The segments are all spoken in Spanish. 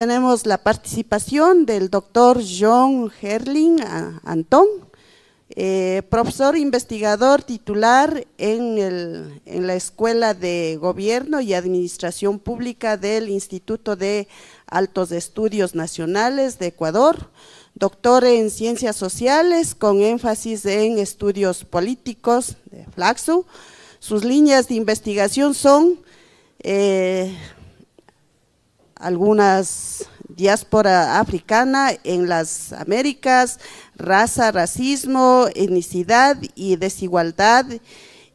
Tenemos la participación del doctor John Herling Antón, eh, profesor investigador titular en, la Escuela de Gobierno y Administración Pública del Instituto de Altos Estudios Nacionales de Ecuador, doctor en Ciencias Sociales con énfasis en Estudios Políticos de Flaxu. Sus líneas de investigación son… Eh, algunas diáspora africana en las Américas, raza, racismo, etnicidad y desigualdad,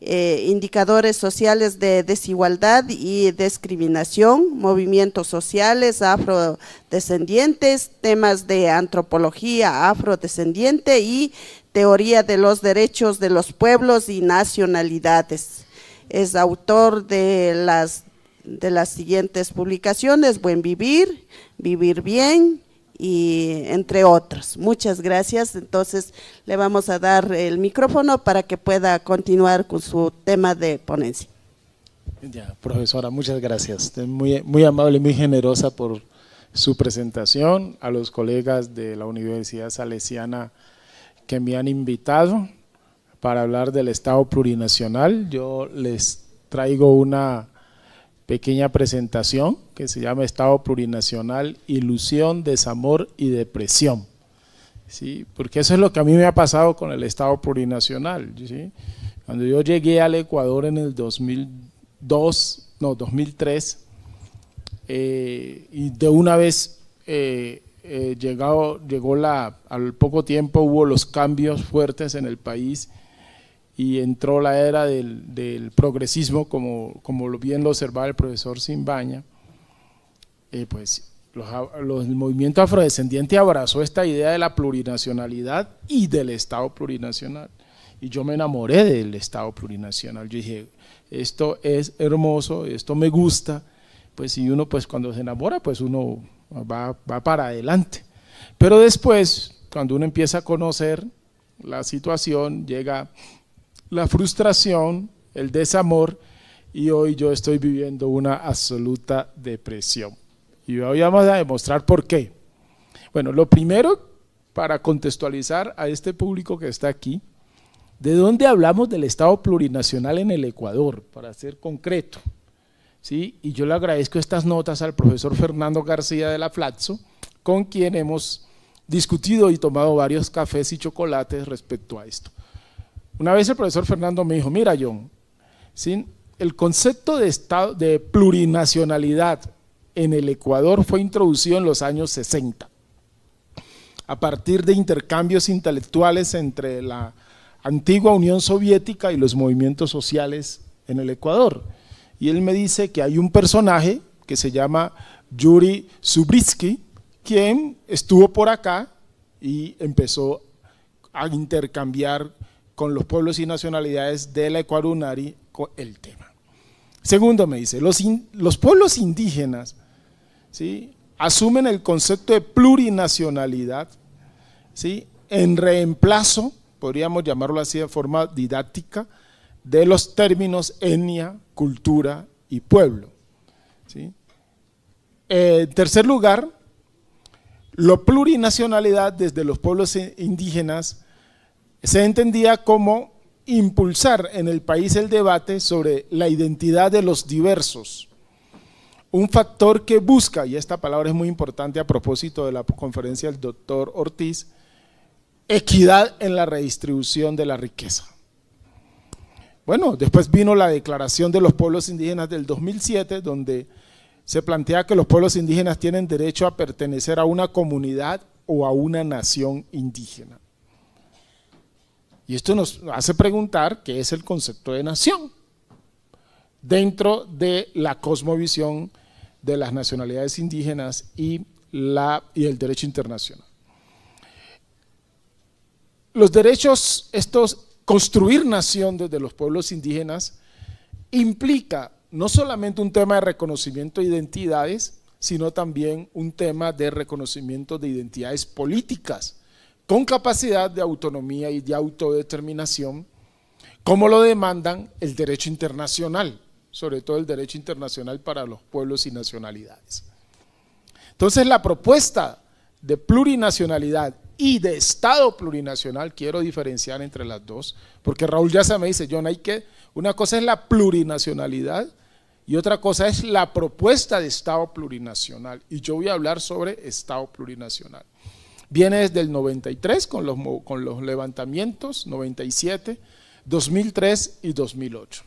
eh, indicadores sociales de desigualdad y discriminación, movimientos sociales afrodescendientes, temas de antropología afrodescendiente y teoría de los derechos de los pueblos y nacionalidades. Es autor de las de las siguientes publicaciones, Buen Vivir, Vivir Bien y entre otras. Muchas gracias. Entonces le vamos a dar el micrófono para que pueda continuar con su tema de ponencia. Ya, profesora, muchas gracias. Muy, muy amable, muy generosa por su presentación, a los colegas de la Universidad Salesiana que me han invitado para hablar del Estado plurinacional. Yo les traigo una pequeña presentación que se llama Estado Plurinacional, Ilusión, Desamor y Depresión. ¿sí? Porque eso es lo que a mí me ha pasado con el Estado Plurinacional. Cuando yo llegué al Ecuador en el 2002, no, 2003, eh, y de una vez eh, eh, llegó la, al poco tiempo hubo los cambios fuertes en el país, y entró la era del, progresismo, como, como, bien lo observaba el profesor Simbaña, eh, pues los, el movimiento afrodescendiente abrazó esta idea de la plurinacionalidad y del Estado plurinacional. Y yo me enamoré del Estado plurinacional. Yo dije, esto es hermoso, esto me gusta. Pues si uno, pues cuando se enamora, pues uno va, va para adelante. Pero después, cuando uno empieza a conocer la situación, llega la frustración, el desamor, y hoy yo estoy viviendo una absoluta depresión. Y hoy vamos a demostrar por qué. Bueno, lo primero, para contextualizar a este público que está aquí, ¿de dónde hablamos del Estado plurinacional en el Ecuador? Para ser concreto. ¿sí? Y yo le agradezco estas notas al profesor Fernando García de la Flaxo, con quien hemos discutido y tomado varios cafés y chocolates respecto a esto. Una vez el profesor Fernando me dijo, mira John, el concepto de, plurinacionalidad en el Ecuador fue introducido en los años 60, a partir de intercambios intelectuales entre la antigua Unión Soviética y los movimientos sociales en el Ecuador. Y él me dice que hay un personaje que se llama Yuri Zubritsky, quien estuvo por acá y empezó a intercambiar con los pueblos y nacionalidades de la Ecuarunari el tema. Segundo, me dice, los, los pueblos indígenas asumen el concepto de plurinacionalidad en reemplazo, podríamos llamarlo así de forma didáctica, de los términos etnia, cultura y pueblo. Eh, en tercer lugar, la plurinacionalidad desde los pueblos indígenas se entendía como impulsar en el país el debate sobre la identidad de los diversos. Un factor que busca, y esta palabra es muy importante a propósito de la conferencia del doctor Ortiz, equidad en la redistribución de la riqueza. Bueno, después vino la declaración de los pueblos indígenas del 2007, donde se plantea que los pueblos indígenas tienen derecho a pertenecer a una comunidad o a una nación indígena. Y esto nos hace preguntar qué es el concepto de nación dentro de la cosmovisión de las nacionalidades indígenas y, el derecho internacional. Los derechos, estos, construir nación desde los pueblos indígenas implica no solamente un tema de reconocimiento de identidades, sino también un tema de reconocimiento de identidades políticas con capacidad de autonomía y de autodeterminación, como lo demandan el derecho internacional, sobre todo el derecho internacional para los pueblos y nacionalidades. Entonces la propuesta de plurinacionalidad y de Estado plurinacional, quiero diferenciar entre las dos, porque Raúl ya se me dice, John, hay que, una cosa es la plurinacionalidad y otra cosa es la propuesta de Estado plurinacional, y yo voy a hablar sobre Estado plurinacional. Viene desde el 93 con los, con los levantamientos, 97, 2003 y 2008.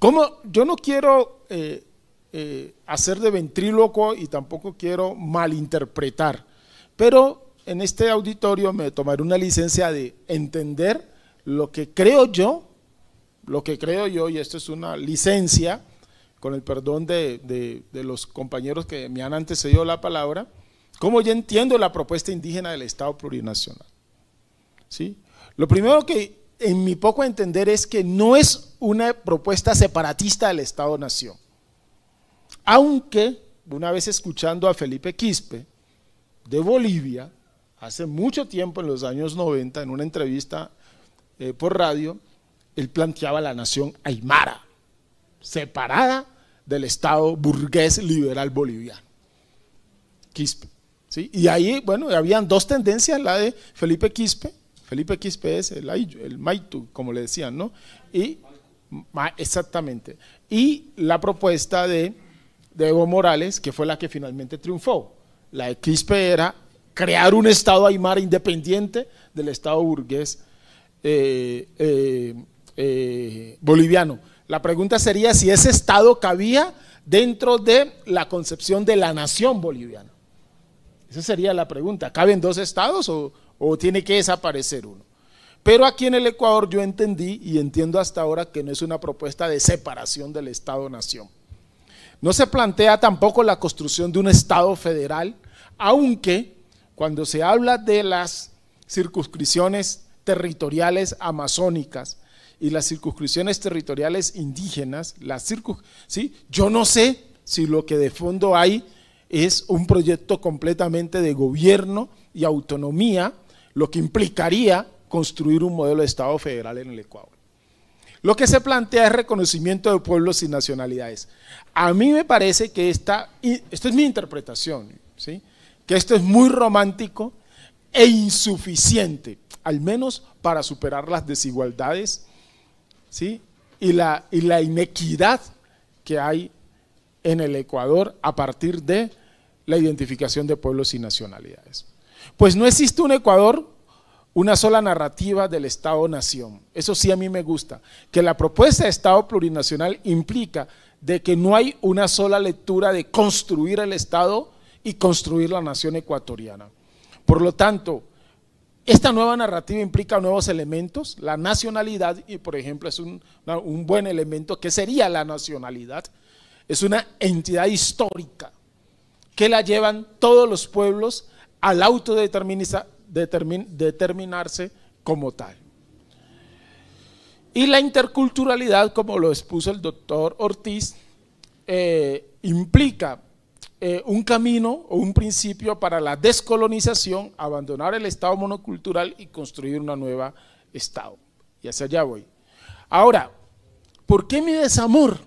Como Yo no quiero eh, eh, hacer de ventríloco y tampoco quiero malinterpretar, pero en este auditorio me tomaré una licencia de entender lo que creo yo, lo que creo yo, y esto es una licencia, con el perdón de los compañeros que me han antecedido la palabra, ¿Cómo yo entiendo la propuesta indígena del Estado plurinacional. ¿Sí? Lo primero que en mi poco entender es que no es una propuesta separatista del Estado-Nación. Aunque, una vez escuchando a Felipe Quispe de Bolivia, hace mucho tiempo, en los años 90, en una entrevista eh, por radio, él planteaba la nación aymara, separada del Estado burgués liberal boliviano. Quispe. Y ahí, bueno, habían dos tendencias, la de Felipe Quispe, Felipe Quispe es el, el Maitu, como le decían, ¿no? Y, exactamente. Y la propuesta de, Evo Morales, que fue la que finalmente triunfó. La de Quispe era crear un Estado Aymara independiente del Estado burgués eh, eh, eh, boliviano. La pregunta sería si ese Estado cabía dentro de la concepción de la nación boliviana. Esa sería la pregunta. ¿Caben dos estados o, tiene que desaparecer uno? Pero aquí en el Ecuador yo entendí y entiendo hasta ahora que no es una propuesta de separación del Estado-Nación. No se plantea tampoco la construcción de un Estado federal, aunque cuando se habla de las circunscripciones territoriales amazónicas y las circunscripciones territoriales indígenas, las yo no sé si lo que de fondo hay es un proyecto completamente de gobierno y autonomía, lo que implicaría construir un modelo de Estado federal en el Ecuador. Lo que se plantea es reconocimiento de pueblos y nacionalidades. A mí me parece que esta, esto es mi interpretación, ¿sí? que esto es muy romántico e insuficiente, al menos para superar las desigualdades ¿sí? y, la, y la inequidad que hay en el Ecuador a partir de la identificación de pueblos y nacionalidades. Pues no existe un Ecuador, una sola narrativa del Estado-nación. Eso sí a mí me gusta, que la propuesta de Estado plurinacional implica de que no hay una sola lectura de construir el Estado y construir la nación ecuatoriana. Por lo tanto, esta nueva narrativa implica nuevos elementos, la nacionalidad, y por ejemplo es un, un buen elemento que sería la nacionalidad, es una entidad histórica, que la llevan todos los pueblos al autodeterminarse como tal. Y la interculturalidad, como lo expuso el doctor Ortiz, eh, implica eh, un camino o un principio para la descolonización, abandonar el Estado monocultural y construir una nueva Estado. Y hacia allá voy. Ahora, ¿por qué mi desamor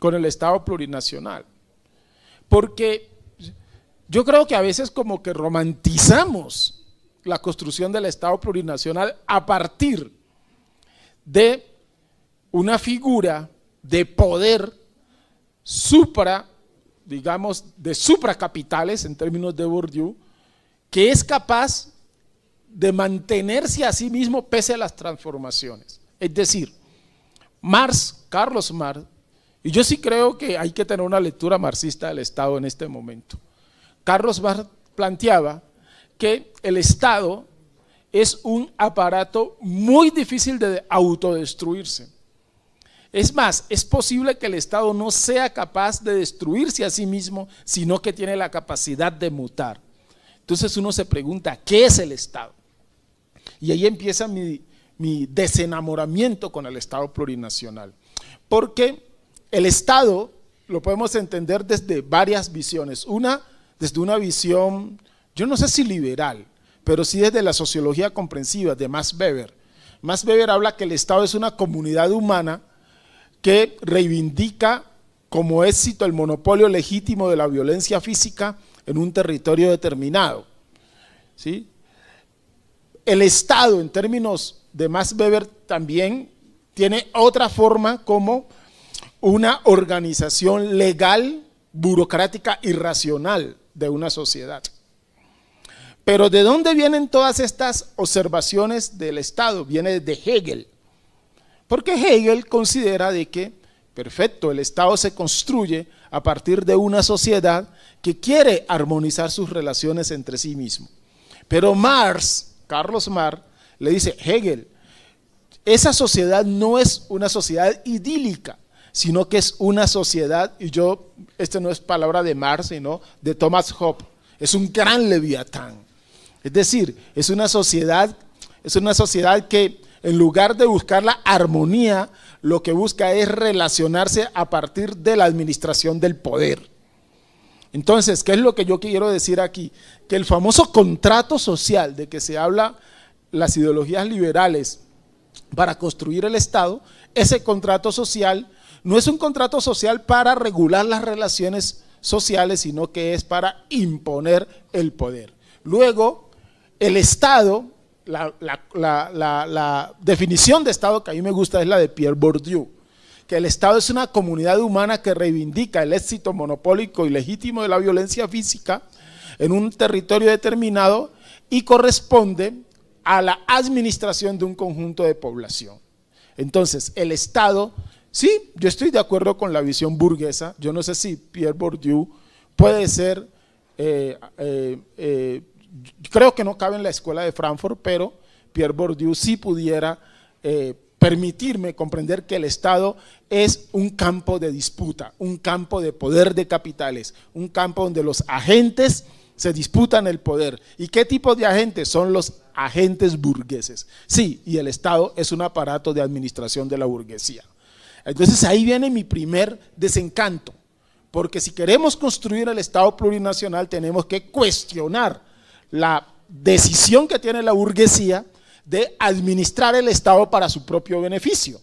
con el Estado plurinacional? porque yo creo que a veces como que romantizamos la construcción del Estado plurinacional a partir de una figura de poder supra, digamos, de supracapitales en términos de Bourdieu, que es capaz de mantenerse a sí mismo pese a las transformaciones. Es decir, Marx, Carlos Marx, y yo sí creo que hay que tener una lectura marxista del Estado en este momento. Carlos Barth planteaba que el Estado es un aparato muy difícil de autodestruirse. Es más, es posible que el Estado no sea capaz de destruirse a sí mismo, sino que tiene la capacidad de mutar. Entonces uno se pregunta, ¿qué es el Estado? Y ahí empieza mi, mi desenamoramiento con el Estado plurinacional. Porque el Estado lo podemos entender desde varias visiones. Una, desde una visión, yo no sé si liberal, pero sí desde la sociología comprensiva de Max Weber. Max Weber habla que el Estado es una comunidad humana que reivindica como éxito el monopolio legítimo de la violencia física en un territorio determinado. ¿Sí? El Estado, en términos de Max Weber, también tiene otra forma como una organización legal, burocrática y racional de una sociedad. Pero ¿de dónde vienen todas estas observaciones del Estado? Viene de Hegel. Porque Hegel considera de que, perfecto, el Estado se construye a partir de una sociedad que quiere armonizar sus relaciones entre sí mismo. Pero Marx, Carlos Marx, le dice, Hegel, esa sociedad no es una sociedad idílica, sino que es una sociedad, y yo, esta no es palabra de Marx, sino de Thomas Hobbes, es un gran leviatán. Es decir, es una sociedad, es una sociedad que en lugar de buscar la armonía, lo que busca es relacionarse a partir de la administración del poder. Entonces, ¿qué es lo que yo quiero decir aquí? Que el famoso contrato social de que se habla las ideologías liberales para construir el Estado, ese contrato social no es un contrato social para regular las relaciones sociales, sino que es para imponer el poder. Luego, el Estado, la, definición de Estado que a mí me gusta es la de Pierre Bourdieu, que el Estado es una comunidad humana que reivindica el éxito monopólico y legítimo de la violencia física en un territorio determinado y corresponde a la administración de un conjunto de población. Entonces, el Estado Sí, yo estoy de acuerdo con la visión burguesa. Yo no sé si Pierre Bourdieu puede ser, eh, eh, eh, creo que no cabe en la escuela de Frankfurt, pero Pierre Bourdieu sí pudiera permitirme comprender que el Estado es un campo de disputa, un campo de poder de capitales, un campo donde los agentes se disputan el poder. ¿Y qué tipo de agentes? Son los agentes burgueses. Sí, y el Estado es un aparato de administración de la burguesía. Entonces ahí viene mi primer desencanto, porque si queremos construir el Estado plurinacional tenemos que cuestionar la decisión que tiene la burguesía de administrar el Estado para su propio beneficio.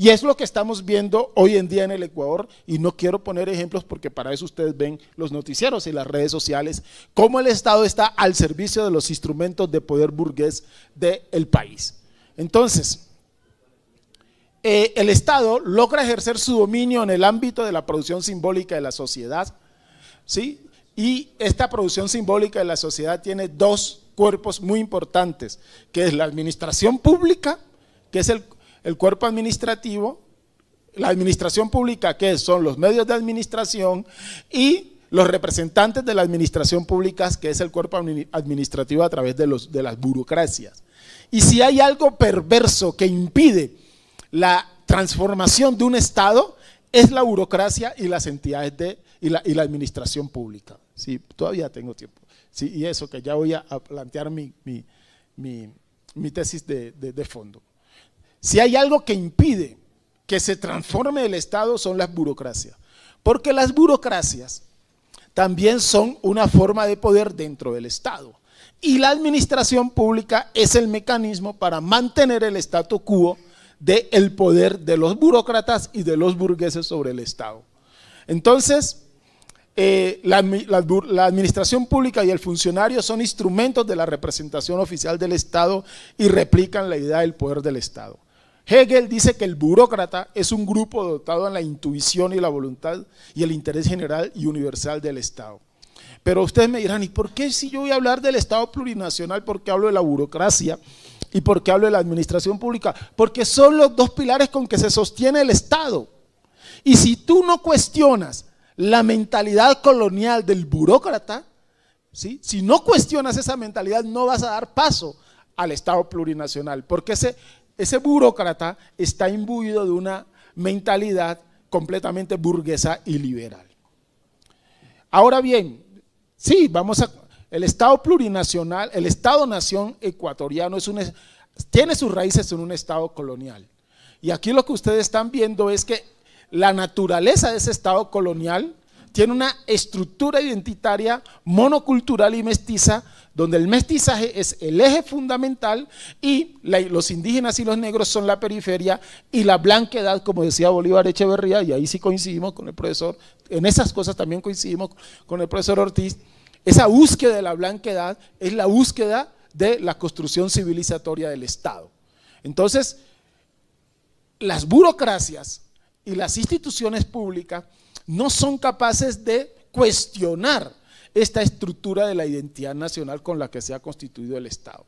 Y es lo que estamos viendo hoy en día en el Ecuador, y no quiero poner ejemplos porque para eso ustedes ven los noticieros y las redes sociales, cómo el Estado está al servicio de los instrumentos de poder burgués del país. Entonces, eh, el Estado logra ejercer su dominio en el ámbito de la producción simbólica de la sociedad, ¿sí? Y esta producción simbólica de la sociedad tiene dos cuerpos muy importantes, que es la administración pública, que es el, cuerpo administrativo, la administración pública, que son los medios de administración, y los representantes de la administración pública, que es el cuerpo administrativo a través de, los, de las burocracias. Y si hay algo perverso que impide la transformación de un Estado es la burocracia y las entidades de, y, la, administración pública. Sí, todavía tengo tiempo. Sí, y eso que ya voy a, plantear mi, tesis de, de fondo. Si hay algo que impide que se transforme el Estado son las burocracias. Porque las burocracias también son una forma de poder dentro del Estado. Y la administración pública es el mecanismo para mantener el statu quo del el poder de los burócratas y de los burgueses sobre el Estado. Entonces, eh, la, la, administración pública y el funcionario son instrumentos de la representación oficial del Estado y replican la idea del poder del Estado. Hegel dice que el burócrata es un grupo dotado en la intuición y la voluntad y el interés general y universal del Estado. Pero ustedes me dirán, ¿y por qué si yo voy a hablar del Estado plurinacional, por qué hablo de la burocracia? ¿Y por qué hablo de la administración pública? Porque son los dos pilares con que se sostiene el Estado. Y si tú no cuestionas la mentalidad colonial del burócrata, ¿sí? si no cuestionas esa mentalidad, no vas a dar paso al Estado plurinacional, porque ese, ese burócrata está imbuido de una mentalidad completamente burguesa y liberal. Ahora bien, sí, vamos a, el Estado plurinacional, el Estado-nación ecuatoriano tiene sus raíces en un Estado colonial. Y aquí lo que ustedes están viendo es que la naturaleza de ese Estado colonial tiene una estructura identitaria monocultural y mestiza, donde el mestizaje es el eje fundamental y los indígenas y los negros son la periferia y la blanquedad, como decía Bolívar Echeverría, y ahí sí coincidimos con el profesor, en esas cosas también coincidimos con el profesor Ortiz, esa búsqueda de la blanquedad es la búsqueda de la construcción civilizatoria del Estado. Entonces, las burocracias y las instituciones públicas no son capaces de cuestionar esta estructura de la identidad nacional con la que se ha constituido el Estado.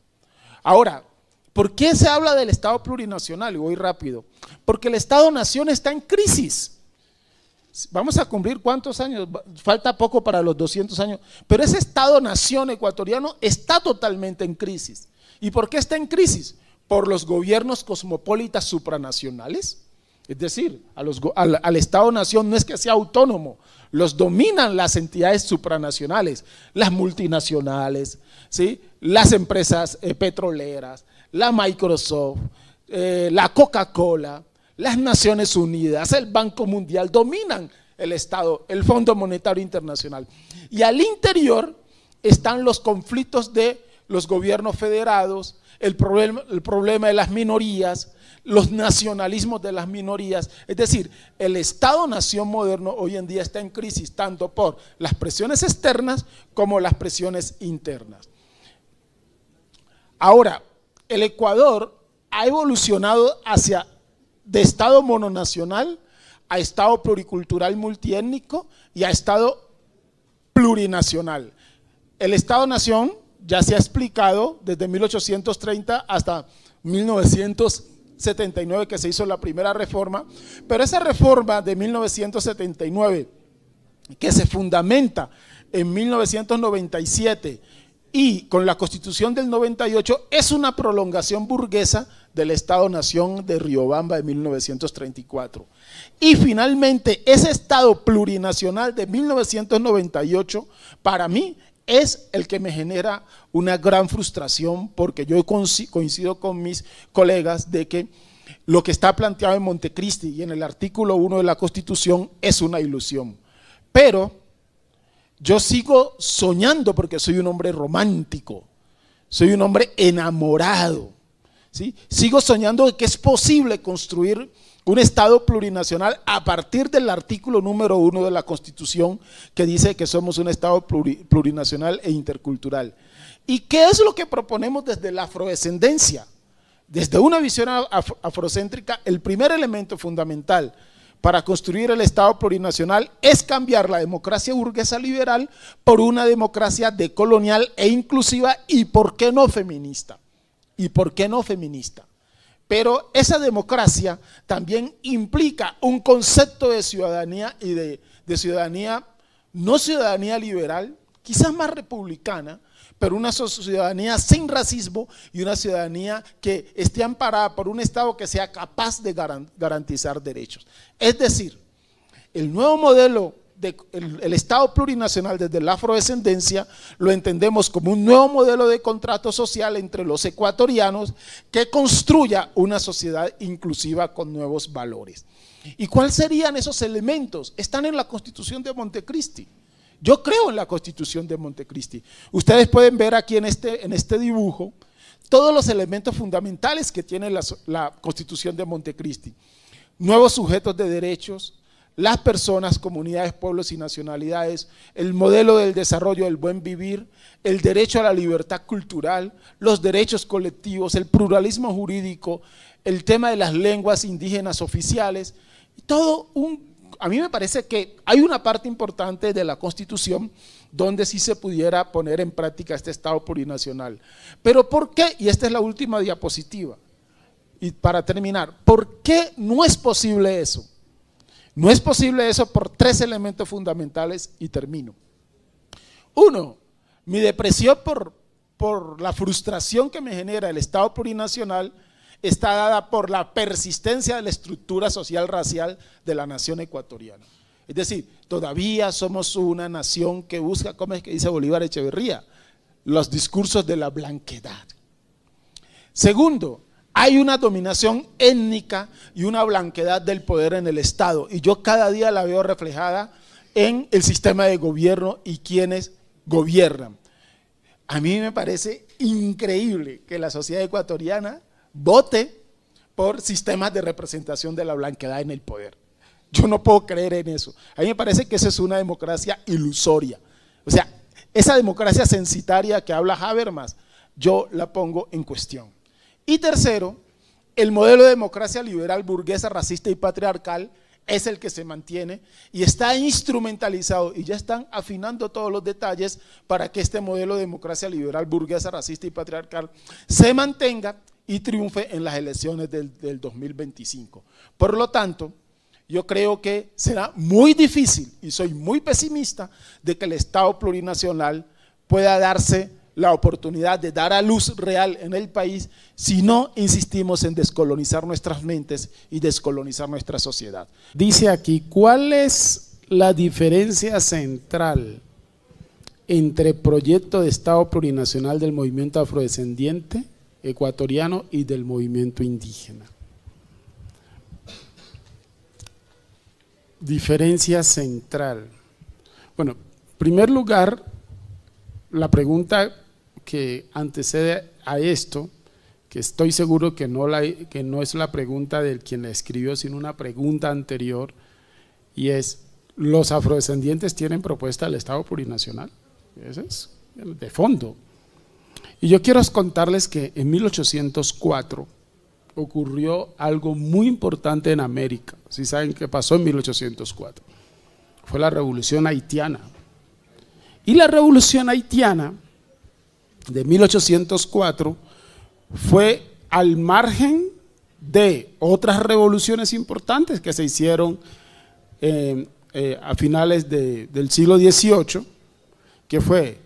Ahora, ¿por qué se habla del Estado plurinacional? Y voy rápido. Porque el Estado-nación está en crisis. Vamos a cumplir cuántos años, falta poco para los 200 años, pero ese Estado-nación ecuatoriano está totalmente en crisis. ¿Y por qué está en crisis? Por los gobiernos cosmopolitas supranacionales, es decir, al, Estado-nación no es que sea autónomo, los dominan las entidades supranacionales, las multinacionales, ¿sí? las empresas eh, petroleras, la Microsoft, eh, la Coca-Cola, las Naciones Unidas, el Banco Mundial, dominan el Estado, el Fondo Monetario Internacional. Y al interior están los conflictos de los gobiernos federados, el problema, el problema de las minorías, los nacionalismos de las minorías. Es decir, el Estado-nación moderno hoy en día está en crisis tanto por las presiones externas como las presiones internas. Ahora, el Ecuador ha evolucionado hacia de Estado mononacional a Estado pluricultural multiétnico y a Estado plurinacional. El Estado-nación ya se ha explicado desde 1830 hasta 1979 que se hizo la primera reforma, pero esa reforma de 1979 que se fundamenta en 1997 y con la constitución del 98 es una prolongación burguesa del Estado-Nación de Riobamba de 1934. Y finalmente, ese Estado plurinacional de 1998, para mí, es el que me genera una gran frustración porque yo coincido con mis colegas de que lo que está planteado en Montecristi y en el artículo 1 de la Constitución es una ilusión. Pero yo sigo soñando porque soy un hombre romántico, soy un hombre enamorado. ¿sí? Sigo soñando de que es posible construir un Estado plurinacional a partir del artículo número uno de la Constitución que dice que somos un Estado plurinacional e intercultural. ¿Y qué es lo que proponemos desde la afrodescendencia? Desde una visión afrocéntrica, el primer elemento fundamental para construir el Estado plurinacional es cambiar la democracia burguesa liberal por una democracia decolonial e inclusiva y por qué no feminista. ¿Y por qué no feminista? Pero esa democracia también implica un concepto de ciudadanía y de, de ciudadanía, no ciudadanía liberal, quizás más republicana, pero una ciudadanía sin racismo y una ciudadanía que esté amparada por un Estado que sea capaz de garantizar derechos. Es decir, el nuevo modelo el Estado plurinacional desde la afrodescendencia lo entendemos como un nuevo modelo de contrato social entre los ecuatorianos que construya una sociedad inclusiva con nuevos valores. ¿Y cuáles serían esos elementos? Están en la Constitución de Montecristi yo creo en la constitución de Montecristi. Ustedes pueden ver aquí en este, en este dibujo todos los elementos fundamentales que tiene la, la constitución de Montecristi. Nuevos sujetos de derechos, las personas, comunidades, pueblos y nacionalidades, el modelo del desarrollo del buen vivir, el derecho a la libertad cultural, los derechos colectivos, el pluralismo jurídico, el tema de las lenguas indígenas oficiales, todo un a mí me parece que hay una parte importante de la Constitución donde sí se pudiera poner en práctica este Estado plurinacional. Pero ¿por qué? Y esta es la última diapositiva. Y para terminar, ¿por qué no es posible eso? No es posible eso por tres elementos fundamentales y termino. Uno, mi depresión por, por la frustración que me genera el Estado plurinacional está dada por la persistencia de la estructura social racial de la nación ecuatoriana. Es decir, todavía somos una nación que busca, como es que dice Bolívar Echeverría? Los discursos de la blanquedad. Segundo, hay una dominación étnica y una blanquedad del poder en el Estado. Y yo cada día la veo reflejada en el sistema de gobierno y quienes gobiernan. A mí me parece increíble que la sociedad ecuatoriana vote por sistemas de representación de la blanquedad en el poder. Yo no puedo creer en eso. A mí me parece que esa es una democracia ilusoria. O sea, esa democracia censitaria que habla Habermas, yo la pongo en cuestión. Y tercero, el modelo de democracia liberal, burguesa, racista y patriarcal es el que se mantiene y está instrumentalizado y ya están afinando todos los detalles para que este modelo de democracia liberal, burguesa, racista y patriarcal se mantenga y triunfe en las elecciones del, 2025. Por lo tanto, yo creo que será muy difícil y soy muy pesimista de que el Estado plurinacional pueda darse la oportunidad de dar a luz real en el país si no insistimos en descolonizar nuestras mentes y descolonizar nuestra sociedad. Dice aquí, ¿cuál es la diferencia central entre proyecto de Estado plurinacional del movimiento afrodescendiente ecuatoriano y del movimiento indígena? Diferencia central. Bueno, en primer lugar, la pregunta que antecede a esto, que estoy seguro que no, que no es la pregunta del quien la escribió, sino una pregunta anterior, y es, ¿los afrodescendientes tienen propuesta al Estado plurinacional? Ese es de fondo. Y yo quiero contarles que en 1804 ocurrió algo muy importante en América. Si saben qué pasó en 1804, fue la revolución haitiana. Y la revolución haitiana de 1804 fue al margen de otras revoluciones importantes que se hicieron eh, eh, a finales del siglo XVIII, que fue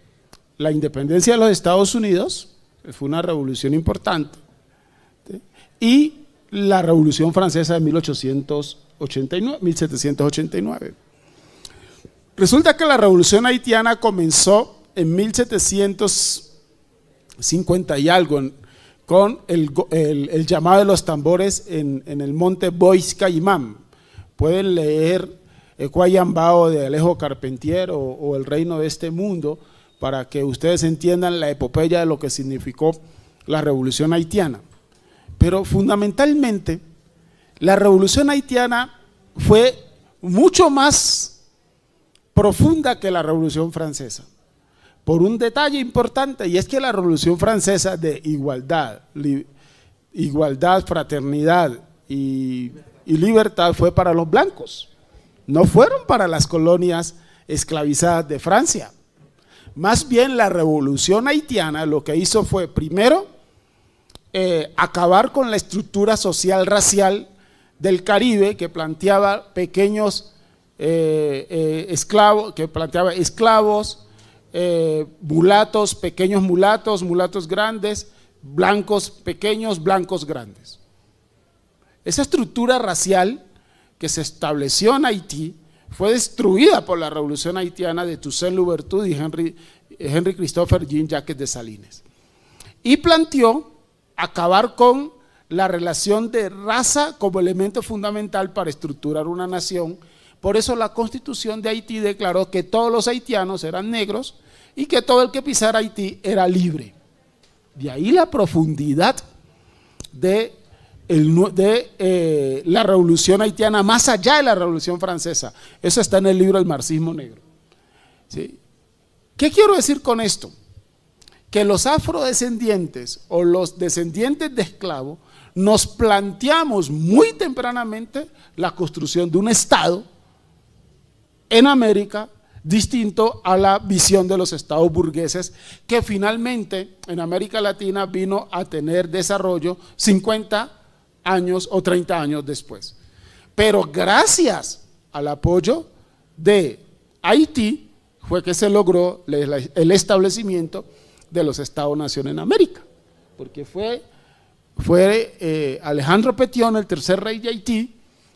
la independencia de los Estados Unidos, que fue una revolución importante, y la Revolución Francesa de 1889, 1789. Resulta que la Revolución Haitiana comenzó en 1789, 50 y algo, con el, llamado de los tambores en, el monte Bois Caimán. Pueden leer Ecuayambao eh, de Alejo Carpentier o, El Reino de este Mundo para que ustedes entiendan la epopeya de lo que significó la revolución haitiana. Pero fundamentalmente, la revolución haitiana fue mucho más profunda que la revolución francesa por un detalle importante, y es que la Revolución Francesa de igualdad, igualdad, fraternidad y, libertad fue para los blancos, no fueron para las colonias esclavizadas de Francia. Más bien la revolución haitiana lo que hizo fue, primero, eh, acabar con la estructura social racial del Caribe que planteaba pequeños eh, eh, esclavos, que planteaba esclavos, eh, mulatos, pequeños mulatos, mulatos grandes, blancos pequeños, blancos grandes. Esa estructura racial que se estableció en Haití fue destruida por la revolución haitiana de Toussaint Louverture y Henry, Christopher Jean Jacques Salines. Y planteó acabar con la relación de raza como elemento fundamental para estructurar una nación por eso la constitución de Haití declaró que todos los haitianos eran negros y que todo el que pisara Haití era libre. De ahí la profundidad de, eh, la revolución haitiana, más allá de la revolución francesa. Eso está en el libro El marxismo negro. ¿Qué quiero decir con esto? Que los afrodescendientes o los descendientes de esclavos nos planteamos muy tempranamente la construcción de un Estado en América distinto a la visión de los estados burgueses, que finalmente en América Latina vino a tener desarrollo 50 años o 30 años después. Pero gracias al apoyo de Haití fue que se logró el establecimiento de los estados-nación en América, porque fue, eh, Alejandro Petión, el tercer rey de Haití,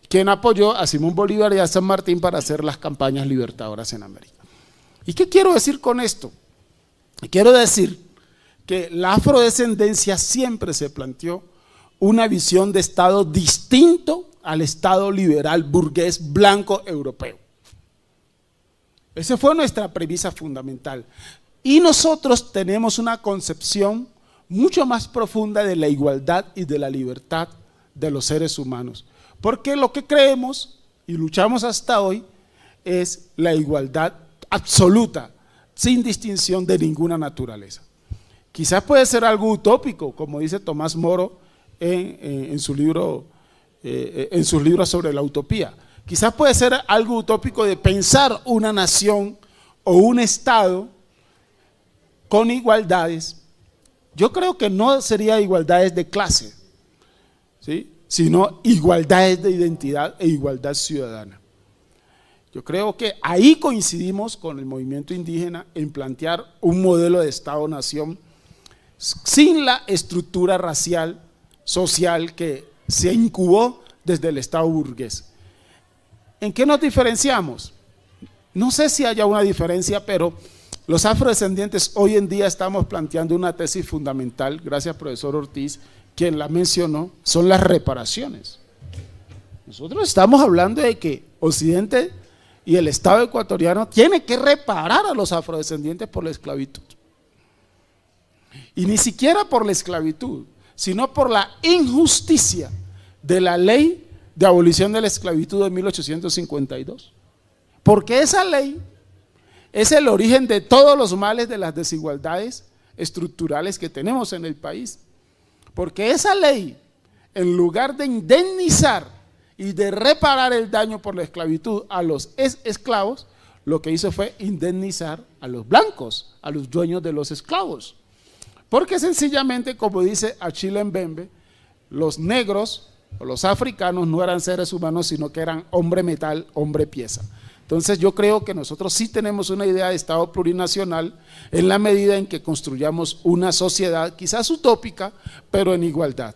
quien apoyó a Simón Bolívar y a San Martín para hacer las campañas libertadoras en América. ¿Y qué quiero decir con esto? Quiero decir que la afrodescendencia siempre se planteó una visión de Estado distinto al Estado liberal burgués blanco europeo. Esa fue nuestra premisa fundamental. Y nosotros tenemos una concepción mucho más profunda de la igualdad y de la libertad de los seres humanos. Porque lo que creemos y luchamos hasta hoy es la igualdad absoluta, sin distinción de ninguna naturaleza. Quizás puede ser algo utópico, como dice Tomás Moro en, su libro, eh, en sus libros sobre la utopía. Quizás puede ser algo utópico de pensar una nación o un Estado con igualdades. Yo creo que no sería igualdades de clase, ¿sí? sino igualdades de identidad e igualdad ciudadana. Yo creo que ahí coincidimos con el movimiento indígena en plantear un modelo de Estado-nación sin la estructura racial, social que se incubó desde el Estado burgués. ¿En qué nos diferenciamos? No sé si haya una diferencia, pero los afrodescendientes hoy en día estamos planteando una tesis fundamental, gracias profesor Ortiz, quien la mencionó, son las reparaciones. Nosotros estamos hablando de que Occidente y el Estado ecuatoriano tiene que reparar a los afrodescendientes por la esclavitud. Y ni siquiera por la esclavitud, sino por la injusticia de la ley de abolición de la esclavitud de 1852. Porque esa ley es el origen de todos los males de las desigualdades estructurales que tenemos en el país. Porque esa ley, en lugar de indemnizar y de reparar el daño por la esclavitud a los esclavos, lo que hizo fue indemnizar a los blancos, a los dueños de los esclavos. Porque sencillamente, como dice Achille Mbembe, los negros o los africanos no eran seres humanos, sino que eran hombre metal, hombre pieza. Entonces yo creo que nosotros sí tenemos una idea de Estado plurinacional en la medida en que construyamos una sociedad quizás utópica, pero en igualdad.